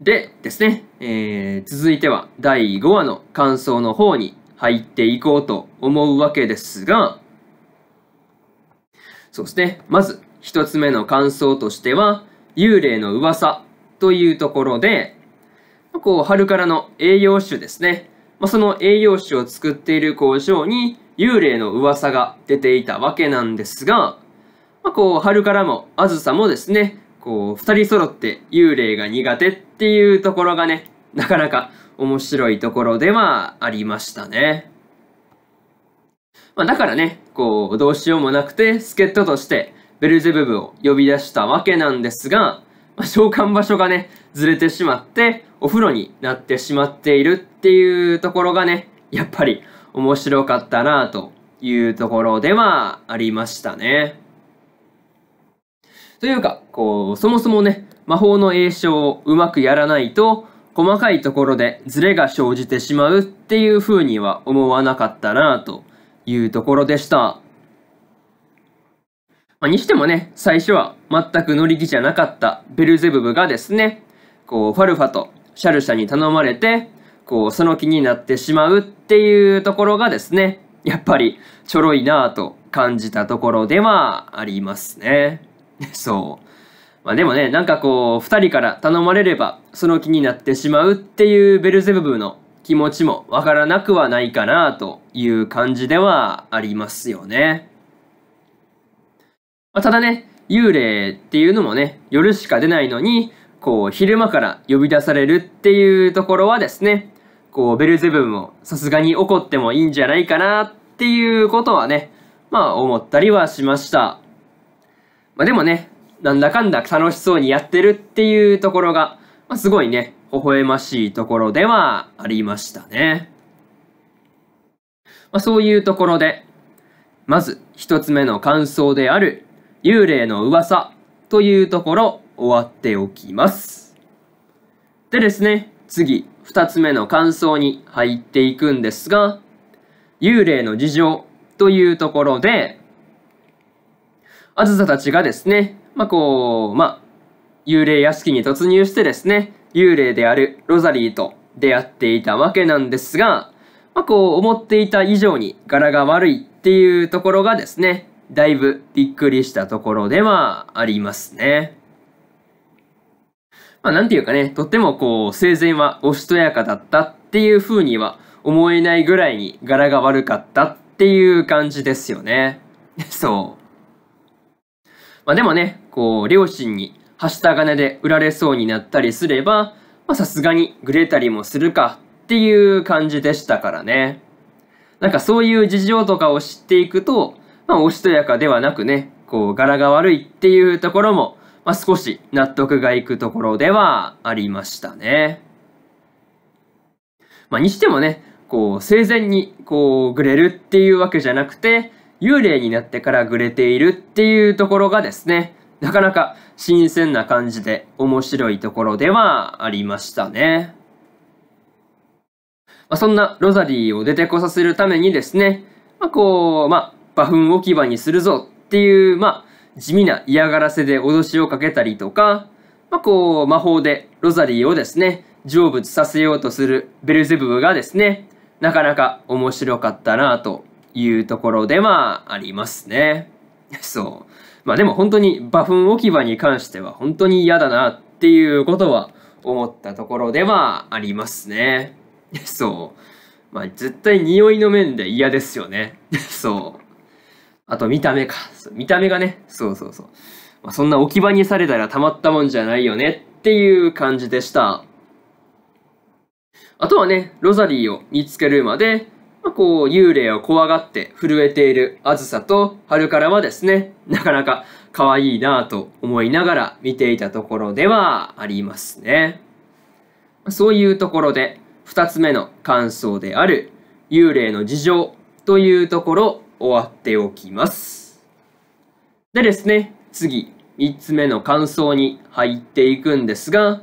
でですね、えー、続いては第5話の感想の方に入っていこうと思うわけですが、そうですね、まず一つ目の感想としては、幽霊の噂というところで、こう、春からの栄養種ですね。まあ、その栄養種を作っている工場に幽霊の噂が出ていたわけなんですが、まあ、こう、春からも、あずさもですね、こう、二人揃って幽霊が苦手っていうところがね、なかなか面白いところではありましたね。まあ、だからね、こう、どうしようもなくて、助っ人として、ベルゼブブを呼び出したわけなんですが、まあ、召喚場所がね、ずれてしまって、お風呂になってしまっているっていうところがね、やっぱり面白かったなというところではありましたね。というか、こう、そもそもね、魔法の栄唱をうまくやらないと、細かいところでズレが生じてしまうっていう風には思わなかったなというところでした。まあ、にしてもね、最初は全く乗り気じゃなかったベルゼブブがですね、こう、ファルファとシャルシャに頼まれて、こう、その気になってしまうっていうところがですね、やっぱりちょろいなぁと感じたところではありますね。そう。まあでもね、なんかこう、二人から頼まれれば、その気になってしまうっていうベルゼブブの気持ちもわからなくはないかなという感じではありますよね。まあ、ただね、幽霊っていうのもね、夜しか出ないのに、こう、昼間から呼び出されるっていうところはですね、こう、ベルゼブブもさすがに怒ってもいいんじゃないかなっていうことはね、まあ思ったりはしました。まあ、でもね、なんだかんだ楽しそうにやってるっていうところが、まあ、すごいね、微笑ましいところではありましたね。まあ、そういうところで、まず一つ目の感想である、幽霊の噂というところ、終わっておきます。でですね、次、二つ目の感想に入っていくんですが、幽霊の事情というところで、あずさたちがですね、まあ、こう、まあ、幽霊屋敷に突入してですね、幽霊であるロザリーと出会っていたわけなんですが、まあ、こう思っていた以上に柄が悪いっていうところがですね、だいぶびっくりしたところではありますね。まあ、なんていうかね、とってもこう、生前はおしとやかだったっていう風には思えないぐらいに柄が悪かったっていう感じですよね。そう。まあでもね、こう、両親にはした金で売られそうになったりすれば、まあさすがにグレたりもするかっていう感じでしたからね。なんかそういう事情とかを知っていくと、まあおしとやかではなくね、こう、柄が悪いっていうところも、まあ少し納得がいくところではありましたね。まあにしてもね、こう、生前に、こう、グレるっていうわけじゃなくて、幽霊になってからぐれているっていうところがですね、なかなか新鮮な感じで面白いところではありましたね。まあ、そんなロザリーを出てこさせるためにですね、まあ、こう、まあ、馬糞置き場にするぞっていう、まあ、地味な嫌がらせで脅しをかけたりとか、まあ、こう、魔法でロザリーをですね、成仏させようとするベルゼブブがですね、なかなか面白かったなというところではありますね。そう。まあでも本当に馬糞置き場に関しては本当に嫌だなっていうことは思ったところではありますね。そう。まあ絶対匂いの面で嫌ですよね。そう。あと見た目か。見た目がね。そうそうそう。まあ、そんな置き場にされたらたまったもんじゃないよねっていう感じでした。あとはね、ロザリーを見つけるまでまあ、こう、幽霊を怖がって震えているあずさと、春からはですね、なかなか可愛いなぁと思いながら見ていたところではありますね。そういうところで、二つ目の感想である、幽霊の事情というところ、終わっておきます。でですね、次、三つ目の感想に入っていくんですが、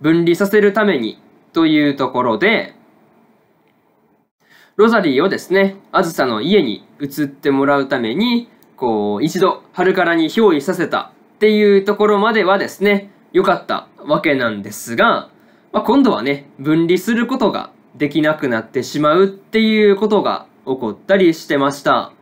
分離させるためにというところで、ロザリーをですね、あずさの家に移ってもらうために、こう、一度、春からに憑依させたっていうところまではですね、良かったわけなんですが、まあ、今度はね、分離することができなくなってしまうっていうことが起こったりしてました。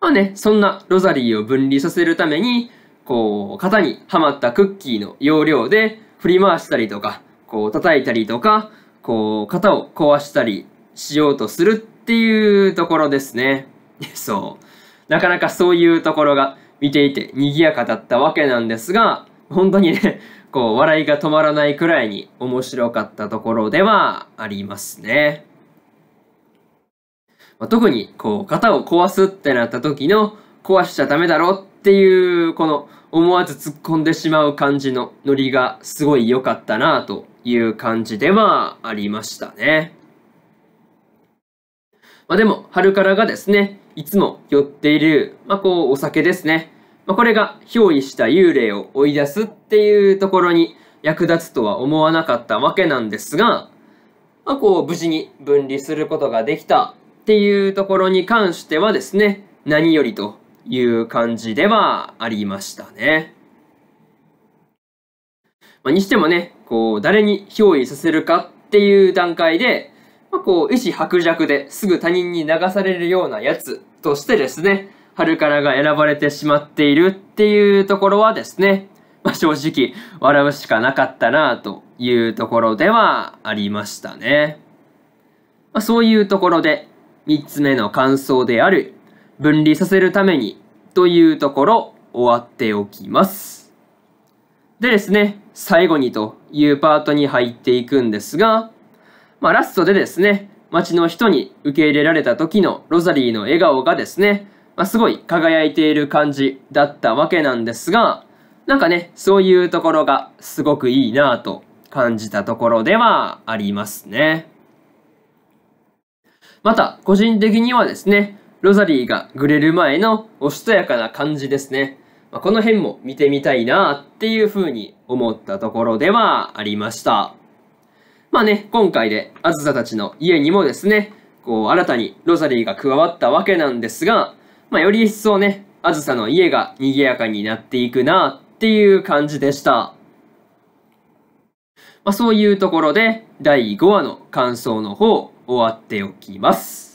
まあね、そんなロザリーを分離させるために、こう、型にはまったクッキーの要領で振り回したりとか、こう、叩いたりとか、こう、型を壊したりしようとするっていうところですね。そう。なかなかそういうところが見ていて賑やかだったわけなんですが、本当にね、こう、笑いが止まらないくらいに面白かったところではありますね。まあ、特に、こう、型を壊すってなった時の、壊しちゃダメだろっていう、この、思わず突っ込んでしまう感じのノリがすごい良かったなという感じではありましたね。まあ、でも、春からがですね、いつも寄っている、まあ、こう、お酒ですね。まあ、これが憑依した幽霊を追い出すっていうところに役立つとは思わなかったわけなんですが、まあ、こう、無事に分離することができたっていうところに関してはですね、何よりという感じではありましたね。まあ、にしてもね、こう、誰に憑依させるかっていう段階で、まあ、こう、意志薄弱ですぐ他人に流されるようなやつとしてですね、春からが選ばれてしまっているっていうところはですね、まあ、正直笑うしかなかったなというところではありましたね。まあ、そういうところで3つ目の感想である分離させるためにというところ終わっておきます。でですね、最後にというパートに入っていくんですが、まあ、ラストでですね、街の人に受け入れられた時のロザリーの笑顔がですね、まあ、すごい輝いている感じだったわけなんですが、なんかね、そういうところがすごくいいなぁと感じたところではありますね。また、個人的にはですね、ロザリーがグレる前のおしとやかな感じですね。まあ、この辺も見てみたいなっていうふうに思ったところではありました。まあね、今回であずさたちの家にもですね、こう新たにロザリーが加わったわけなんですが、まあ、より一層ね、あずさの家が賑やかになっていくなっていう感じでした。まあ、そういうところで第5話の感想の方終わっておきます。